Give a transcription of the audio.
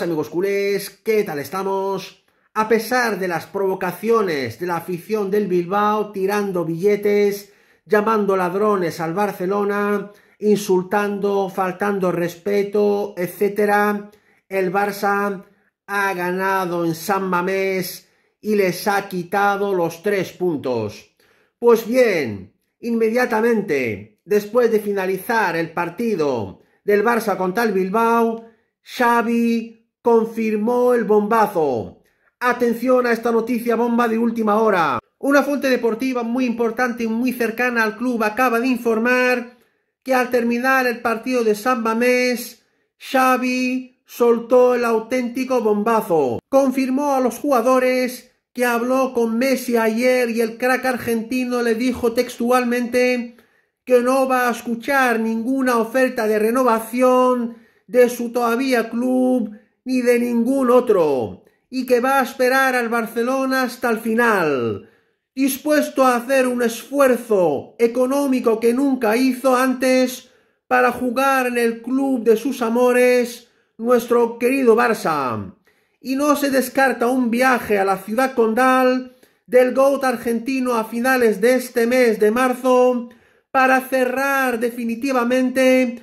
amigos culés, ¿qué tal estamos? A pesar de las provocaciones de la afición del Bilbao tirando billetes, llamando ladrones al Barcelona, insultando, faltando respeto, etc., el Barça ha ganado en San Mamés y les ha quitado los tres puntos. Pues bien, inmediatamente después de finalizar el partido del Barça contra el Bilbao, Xavi confirmó el bombazo. Atención a esta noticia bomba de última hora. Una fuente deportiva muy importante y muy cercana al club acaba de informar que al terminar el partido de San Mamés, Xavi soltó el auténtico bombazo. Confirmó a los jugadores que habló con Messi ayer y el crack argentino le dijo textualmente que no va a escuchar ninguna oferta de renovación de su todavía club ni de ningún otro, y que va a esperar al Barcelona hasta el final, dispuesto a hacer un esfuerzo económico que nunca hizo antes para jugar en el club de sus amores, nuestro querido Barça. Y no se descarta un viaje a la ciudad condal del GOAT argentino a finales de este mes de marzo para cerrar definitivamente